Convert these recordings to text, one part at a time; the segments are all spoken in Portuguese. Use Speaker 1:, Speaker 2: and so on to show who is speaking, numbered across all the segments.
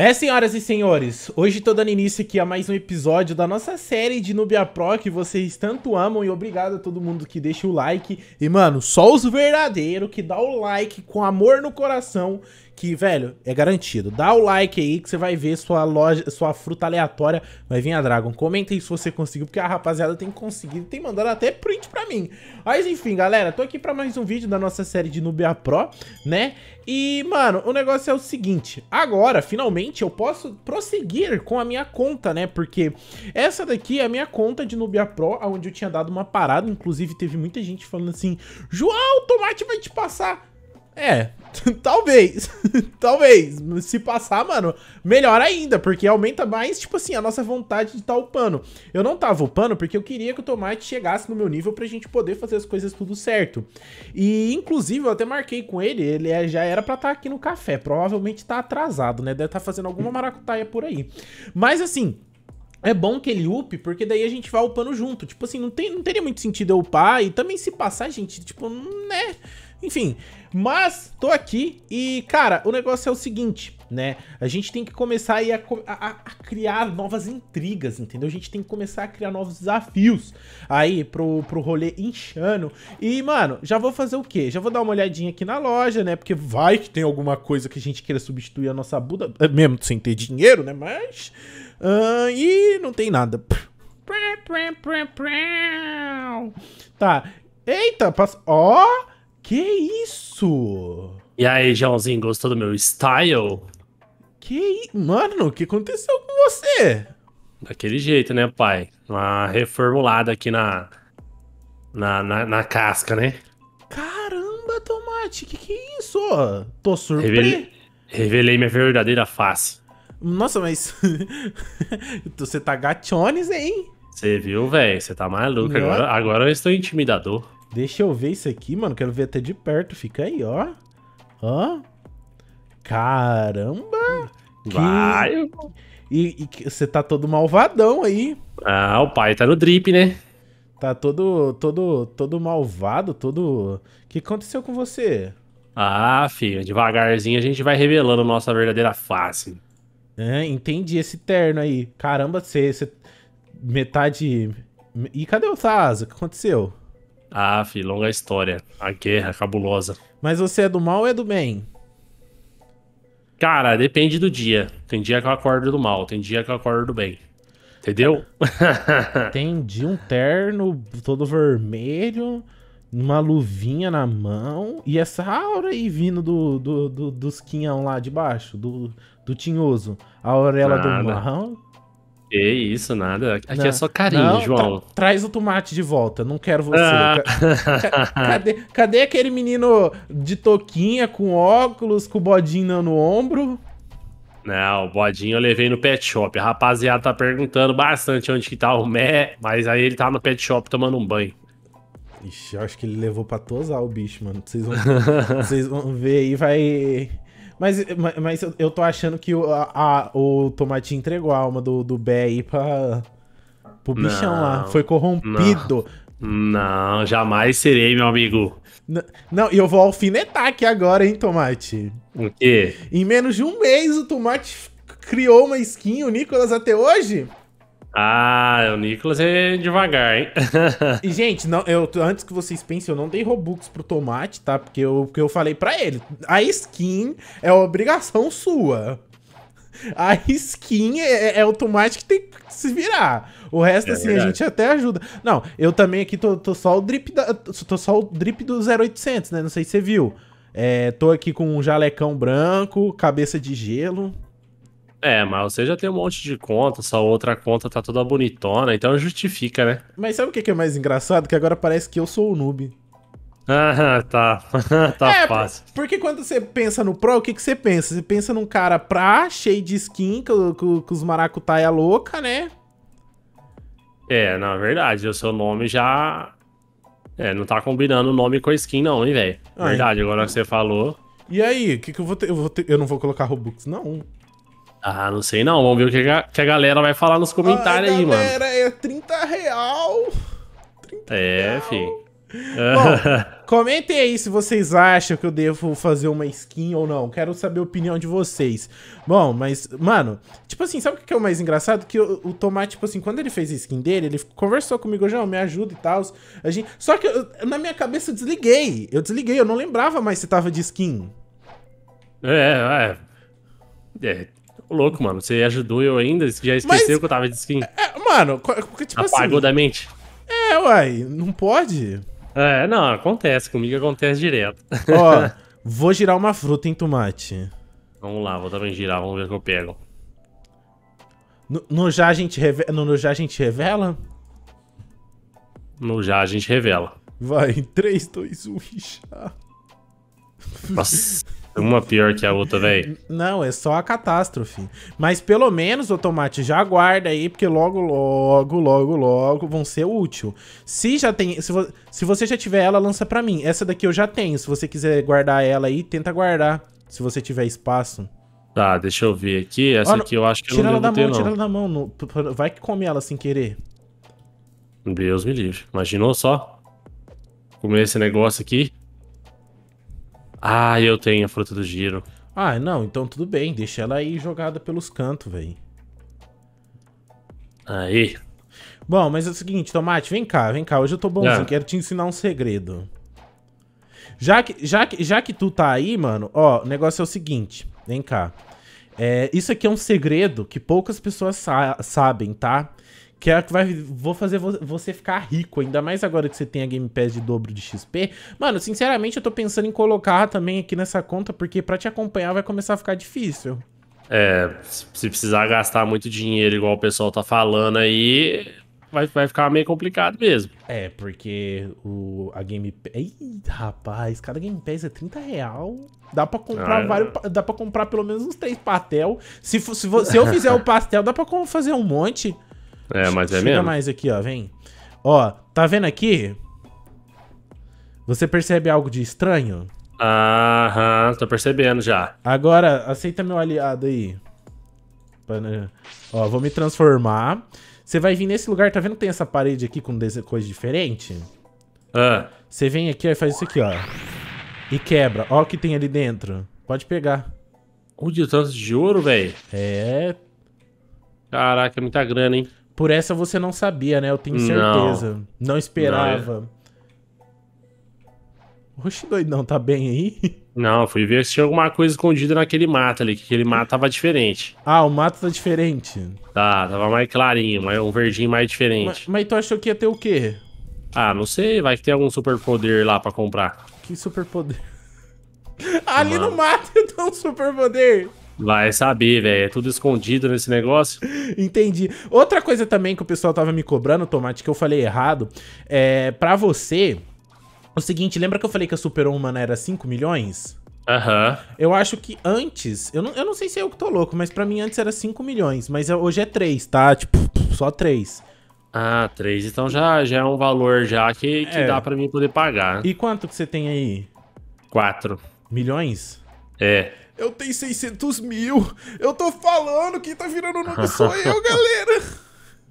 Speaker 1: É, senhoras e senhores, hoje tô dando início aqui a mais um episódio da nossa série de Nubia Pro que vocês tanto amam e obrigado a todo mundo que deixa o like. E, mano, só os verdadeiros que dá o like com amor no coração que, velho, é garantido. Dá o like aí que você vai ver sua loja, sua fruta aleatória vai vir a Dragon. Comenta aí se você conseguiu, porque a rapaziada tem conseguido, tem mandado até print pra mim. Mas enfim, galera, tô aqui pra mais um vídeo da nossa série de Nubia Pro, né? E, mano, o negócio é o seguinte, agora, finalmente, eu posso prosseguir com a minha conta, né? Porque essa daqui é a minha conta de Nubia Pro, onde eu tinha dado uma parada, inclusive teve muita gente falando assim, João, o tomate vai te passar. É, Talvez. Talvez. Se passar, mano, melhor ainda, porque aumenta mais, tipo assim, a nossa vontade de estar tá upando. Eu não tava upando porque eu queria que o tomate chegasse no meu nível pra gente poder fazer as coisas tudo certo. E, inclusive, eu até marquei com ele, ele é, já era pra estar tá aqui no café. Provavelmente tá atrasado, né? Deve estar tá fazendo alguma maracutaia por aí. Mas, assim, é bom que ele upe porque daí a gente vai upando junto. Tipo assim, não, tem, não teria muito sentido eu upar. E também se passar, gente, tipo, né? Enfim, mas tô aqui e, cara, o negócio é o seguinte, né? A gente tem que começar aí a, a, a, criar novas intrigas, entendeu? A gente tem que começar a criar novos desafios aí pro, pro rolê inchano. E, mano, já vou fazer o quê? Já vou dar uma olhadinha aqui na loja, né? Porque vai que tem alguma coisa que a gente queira substituir a nossa Buda, é mesmo sem ter dinheiro, né? Mas... Uh, e não tem nada. Tá. Eita, passa... Ó...
Speaker 2: Que isso? E aí, Joãozinho, gostou do meu style?
Speaker 1: Que Mano, o que aconteceu com você?
Speaker 2: Daquele jeito, né, pai? Uma reformulada aqui na. Na, na, na casca, né?
Speaker 1: Caramba, Tomate, que que é isso? Tô surpreso. Revelei,
Speaker 2: revelei minha verdadeira face.
Speaker 1: Nossa, mas. você tá gachones, hein?
Speaker 2: Você viu, velho? Você tá maluco. Né? Agora, agora eu estou intimidador.
Speaker 1: Deixa eu ver isso aqui, mano. Quero ver até de perto. Fica aí, ó. Ó. Caramba! Que... Vai! E, e você tá todo malvadão aí.
Speaker 2: Ah, o pai tá no drip, né?
Speaker 1: Tá todo, todo, todo malvado, todo. O que aconteceu com
Speaker 2: você? Ah, filho, devagarzinho a gente vai revelando nossa verdadeira face.
Speaker 1: É, entendi esse terno aí. Caramba, você. Metade. E cadê o Tazo? O que aconteceu?
Speaker 2: Ah, fi, longa história. A guerra cabulosa. Mas
Speaker 1: você é do mal ou é do bem?
Speaker 2: Cara, depende do dia. Tem dia que eu acordo do mal, tem dia que eu acordo do bem. Entendeu? tem
Speaker 1: um terno todo vermelho, uma luvinha na mão e essa aura aí vindo do, do, do dos quinhão lá de baixo, do, do tinhoso. A orelha Nada. do mal.
Speaker 2: Que isso, nada. Aqui não. é né? só carinho, não, João. Tra
Speaker 1: traz o tomate de volta, não quero você. Ah. Ca cadê, cadê, aquele menino de toquinha, com óculos, com bodinho no ombro?
Speaker 2: Não, o bodinho eu levei no pet shop. A rapaziada tá perguntando bastante onde que tá o Mé, mas aí ele tá no pet shop tomando um banho.
Speaker 1: Ixi, eu acho que ele levou pra tosar o bicho, mano. Vocês vão, vocês vão ver aí, vai... Mas, mas eu tô achando que o, a, o Tomatinho entregou a alma do, do Bé aí pra, pro bichão não, lá. Foi corrompido.
Speaker 2: Não, não, jamais serei, meu amigo. não, e eu vou
Speaker 1: alfinetar aqui agora, hein, Tomate? O quê? Em menos de um mês o Tomate criou uma skin, o Nicolas até hoje?
Speaker 2: Ah, o Nicolas é devagar, hein?
Speaker 1: e, gente, não, eu, antes que vocês pensem, eu não dei Robux pro Tomate, tá? Porque eu, porque eu falei pra ele, a skin é obrigação sua. A skin é, é, é o Tomate que tem que se virar. O resto, é assim, verdade. a gente até ajuda. Não, eu também aqui tô, tô, só o drip da, tô só o drip do 0800, né? Não sei se você viu. É, tô aqui com um jalecão branco, cabeça de gelo.
Speaker 2: É, mas você já tem um monte de conta, sua outra conta tá toda bonitona, então justifica, né?
Speaker 1: Mas sabe o que é mais engraçado? Que agora parece que eu sou o noob.
Speaker 2: Ah, tá. tá é, fácil.
Speaker 1: Porque quando você pensa no Pro, o que, que você pensa? Você pensa num cara pra, cheio de skin, com, com, com os maracutaia louca, né?
Speaker 2: É, na verdade, o seu nome já. É, não tá combinando o nome com a skin, não, hein, velho? Verdade, agora que você falou.
Speaker 1: E aí, o que, que eu vou ter? Eu, vou ter... eu não vou colocar Robux, não.
Speaker 2: Ah, não sei não. Vamos ver o que a, que a galera vai falar nos comentários Ai, aí, mano. Galera,
Speaker 1: é 30 real.
Speaker 2: 30 é, fi. Bom,
Speaker 1: comentem aí se vocês acham que eu devo fazer uma skin ou não. Quero saber a opinião de vocês. Bom, mas, mano, tipo assim, sabe o que é o mais engraçado? Que o, o Tomate, tipo assim, quando ele fez a skin dele, ele conversou comigo, João, me ajuda e tal. A gente... Só que eu, na minha cabeça eu desliguei. Eu desliguei, eu não lembrava mais se tava de skin.
Speaker 2: É, é. É, Louco, mano. Você ajudou eu ainda? já esqueceu Mas, que eu tava de skin? É, é mano, porque tipo assim, Apagou assim... da mente. É, uai, não pode. É, não, acontece. Comigo acontece direto. Ó,
Speaker 1: vou girar uma fruta em tomate.
Speaker 2: Vamos lá, vou também girar, vamos ver o que eu pego.
Speaker 1: No, no já a gente revela. No, no já a gente revela?
Speaker 2: No já a gente revela.
Speaker 1: Vai, 3, 2, 1 e já.
Speaker 2: Nossa. Uma pior que a outra, velho.
Speaker 1: Não, é só a catástrofe. Mas pelo menos, ô Tomate, já aguarda aí, porque logo, logo, logo, logo vão ser útil. Se já tem. Se, vo, se você já tiver ela, lança pra mim. Essa daqui eu já tenho. Se você quiser guardar ela aí, tenta guardar. Se você tiver espaço.
Speaker 2: Tá, deixa eu ver aqui. Essa Olha, aqui eu acho que tira eu não ela da ter, mão, não. Tira ela
Speaker 1: da mão, no, vai que come ela sem querer.
Speaker 2: Deus me livre. Imaginou só? Comer esse negócio aqui. Ah, eu tenho a fruta do giro.
Speaker 1: Ah, não, então tudo bem. Deixa ela aí jogada pelos cantos, velho. Aí. Bom, mas é o seguinte, Tomate, vem cá, vem cá. Hoje eu tô bonzinho, ah. quero te ensinar um segredo. Já que, já, que, já que tu tá aí, mano, ó, o negócio é o seguinte. Vem cá. É, isso aqui é um segredo que poucas pessoas sa sabem, tá? Que é a que vai. Vou fazer você ficar rico, ainda mais agora que você tem a Game Pass de dobro de XP. Mano, sinceramente, eu tô pensando em colocar também aqui nessa conta, porque pra te acompanhar vai começar a ficar difícil.
Speaker 2: É, se precisar gastar muito dinheiro, igual o pessoal tá falando aí, vai, vai ficar meio
Speaker 1: complicado mesmo. É, porque o, a Game Pass. Ih, rapaz, cada Game Pass é 30 real. Dá pra comprar ah, é. vários. É. Dá para comprar pelo menos uns três pastel. Se, se, se eu fizer o pastel, dá pra fazer um monte. É, mas é Chega mesmo. mais aqui, ó, vem. Ó, tá vendo aqui? Você percebe algo de estranho?
Speaker 2: Aham, tô percebendo já.
Speaker 1: Agora, aceita meu aliado aí. Ó, vou me transformar. Você vai vir nesse lugar, tá vendo que tem essa parede aqui com coisa diferente? Ah. Você vem aqui ó, e faz isso aqui, ó. E quebra. Ó o que tem ali dentro. Pode pegar.
Speaker 2: Onde é o tanto de ouro, velho? É. Caraca, é muita grana, hein? Por essa você não sabia, né? Eu tenho certeza. Não, não esperava. Não, é.
Speaker 1: Oxe, doidão, tá bem
Speaker 2: aí? Não, fui ver se tinha alguma coisa escondida naquele mato ali, que aquele mato tava diferente.
Speaker 1: Ah, o mato tá diferente?
Speaker 2: Tá, tava mais clarinho, mais, um verdinho mais diferente. Mas,
Speaker 1: mas tu achou que ia ter
Speaker 2: o quê? Ah, não sei, vai que tem algum superpoder lá pra comprar. Que
Speaker 1: superpoder? ali no mato tem um superpoder.
Speaker 2: Vai saber, velho. É tudo escondido nesse negócio. Entendi. Outra coisa também que o
Speaker 1: pessoal tava me cobrando, Tomate, que eu falei errado, é para você. O seguinte, lembra que eu falei que a Super Humana era 5 milhões? Aham. Uhum. Eu acho que antes, eu não, eu não sei se é eu que tô louco, mas para mim antes era 5 milhões, mas é, hoje é 3, tá? Tipo, só 3.
Speaker 2: Ah, 3. Então já, já é um valor já que, que é. dá para mim poder pagar. E quanto que você tem aí? 4. Milhões? É.
Speaker 1: Eu tenho 600 mil. Eu tô falando, quem tá
Speaker 2: virando o nome sou eu, galera.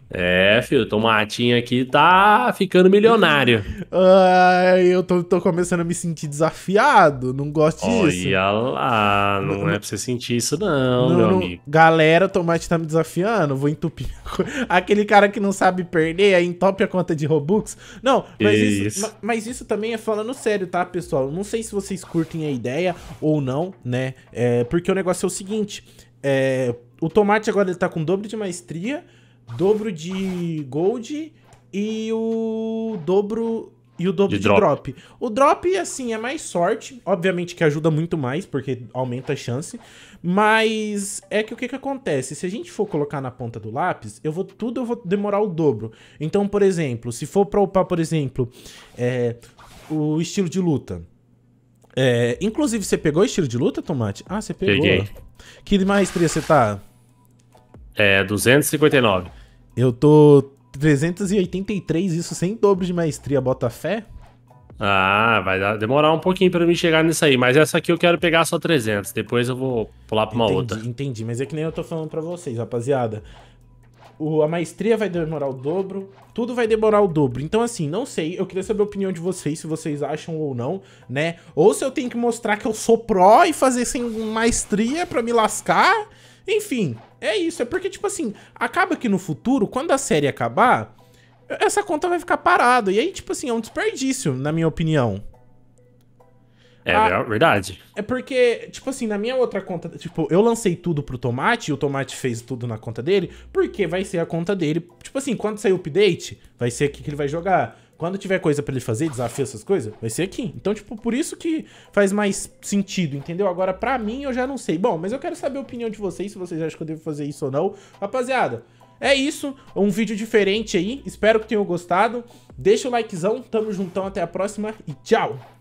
Speaker 2: É, filho, tomatinho aqui tá ficando milionário.
Speaker 1: Ai, eu tô, tô, começando a me sentir desafiado, não gosto Olha disso.
Speaker 2: Olha lá, não, não, é pra você sentir isso não, não meu não, amigo. Galera,
Speaker 1: tomate tá me desafiando, vou entupir. Aquele cara que não sabe perder, aí entope a conta de Robux. Não, mas isso. Isso, mas isso também é falando sério, tá, pessoal? Não sei se vocês curtem a ideia ou não, né? É, porque o negócio é o seguinte, é, o tomate agora ele tá com dobro de maestria dobro de gold e o dobro e o dobro de, de drop. drop. O drop, assim, é mais sorte. Obviamente que ajuda muito mais, porque aumenta a chance. Mas é que o que, que acontece? Se a gente for colocar na ponta do lápis, eu vou tudo eu vou demorar o dobro. Então, por exemplo, se for pra upar, por exemplo, é, o estilo de luta. É, inclusive, você pegou estilo de luta, Tomate? Ah, você pegou. Peguei. Que maestria você tá?
Speaker 2: É, 259.
Speaker 1: Eu tô 383, isso sem dobro de maestria, bota fé?
Speaker 2: Ah, vai demorar um pouquinho para mim chegar nisso aí, mas essa aqui eu quero pegar só 300, depois eu vou pular para uma entendi, outra.
Speaker 1: Entendi, mas é que nem eu tô falando para vocês, rapaziada. O, a maestria vai demorar o dobro, tudo vai demorar o dobro. Então, assim, não sei, eu queria saber a opinião de vocês, se vocês acham ou não, né? Ou se eu tenho que mostrar que eu sou pró e fazer sem maestria para me lascar. Enfim, é isso, é porque, tipo assim, acaba que no futuro, quando a série acabar, essa conta vai ficar parada. E aí, tipo assim, é um desperdício, na minha opinião.
Speaker 2: É a... Ah, verdade.
Speaker 1: É porque, tipo assim, na minha outra conta, tipo, eu lancei tudo pro Tomate e o Tomate fez tudo na conta dele, porque vai ser a conta dele. Tipo assim, quando sair o update, vai ser aqui que ele vai jogar. Quando tiver coisa para ele fazer, desafio, essas coisas, vai ser aqui. Então, tipo, por isso que faz mais sentido, entendeu? Agora, pra mim, eu já não sei. Bom, mas eu quero saber a opinião de vocês, se vocês acham que eu devo fazer isso ou não. Rapaziada, é isso. Um vídeo diferente aí. Espero que tenham gostado. Deixa o likezão. Tamo juntão. Até a próxima e tchau!